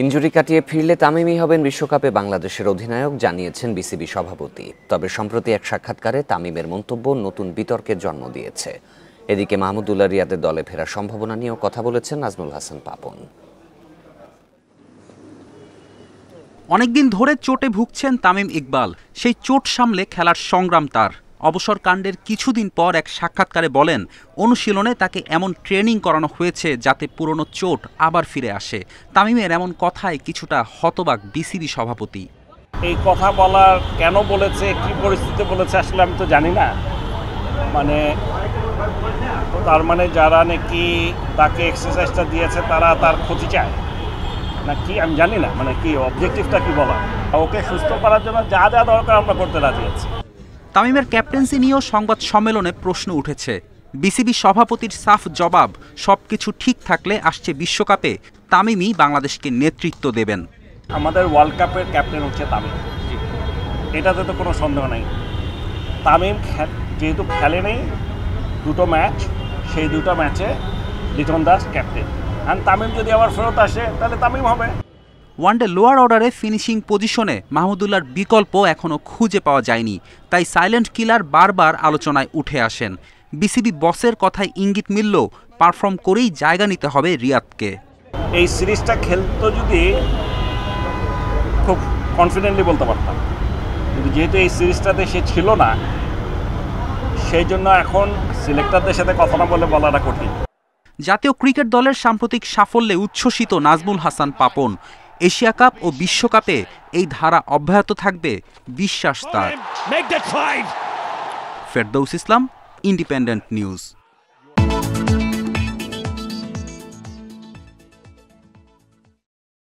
injury কাটিয়ে ফিরলে তামিমই হবেন বিশ্বকাপে বাংলাদেশের অধিনায়ক জানিয়েছেন বিসিবি সভাপতি তবে সম্প্রতি এক সাক্ষাৎকারে তামিমের মন্তব্য নতুন বিতর্কের জন্ম দিয়েছে এদিকে মাহমুদুল্লাহ রিয়াদের দলে ফেরার সম্ভাবনা নিয়েও কথা বলেছেন নাজমুল হাসান পাপন অনেকদিন ধরে চোটে ভুগছেন তামিম ইকবাল সেই চোট সামলে খেলার সংগ্রাম তার অবসরকাণ্ডের কিছুদিন পর এক সাক্ষাৎকারে বলেন অনুশীলনে তাকে এমন ট্রেনিং করানো হয়েছে যাতে পুরনো চোট আবার ফিরে আসে তামিমের এমন কথায় কিছুটা হতবাক বিসিবি সভাপতি এই কথা বলার কেন বলেছে কি পরিস্থিতিতে বলেছে আসলে আমি তো জানি না মানে তার মানে যারা নাকি তাকে এক্সারসাইজটা দিয়েছে তারা তার ক্ষতি চায় না কি আমি জানি না মানে কি অবজেক্টিভটা কি বলা ওকে সুস্থ করার জন্য যা যা দরকার আমরা করতে রাজি আছি তামিমের ক্যাপ্টেন্সি নিয়েও সংবাদ সম্মেলনে প্রশ্ন উঠেছে বিসিবি সভাপতির সাফ জবাব সব কিছু ঠিক থাকলে আসছে বিশ্বকাপে তামিমই বাংলাদেশকে নেতৃত্ব দেবেন আমাদের ওয়ার্ল্ড কাপের ক্যাপ্টেন হচ্ছে তামিম এটাতে তো কোনো সন্দেহ নেই তামিম যেহেতু খেলে নেই দুটো ম্যাচ সেই দুটো ম্যাচে লিটন দাস ক্যাপ্টেন আর তামিম যদি আবার ফেরত আসে তাহলে তামিম হবে ওয়ানডে লোয়ার অর্ডারে ফিনিশিং পজিশনে মাহমুদুল্লার বিকল্প এখনও খুঁজে পাওয়া যায়নি তাই সাইলেন্ট কিলার বারবার আলোচনায় উঠে আসেন বিসিবি বসের কথায় ইঙ্গিত মিললেও পারফর্ম করেই জায়গা নিতে হবে রিয়াদকে এই সিরিজটা খেলতো যদি খুব কনফিডেন্টলি বলতে পারতাম কিন্তু যেহেতু এই সিরিজটাতে সে ছিল না সেই জন্য এখন সিলেক্টরদের সাথে কথা না বলে বলাটা কঠিন জাতীয় ক্রিকেট দলের সাম্প্রতিক সাফল্যে উচ্ছ্বসিত নাজমুল হাসান পাপন এশিয়া কাপ ও বিশ্বকাপে এই ধারা অব্যাহত থাকবে বিশ্বাস তার ফেরদৌস ইসলাম ইন্ডিপেন্ডেন্ট নিউজ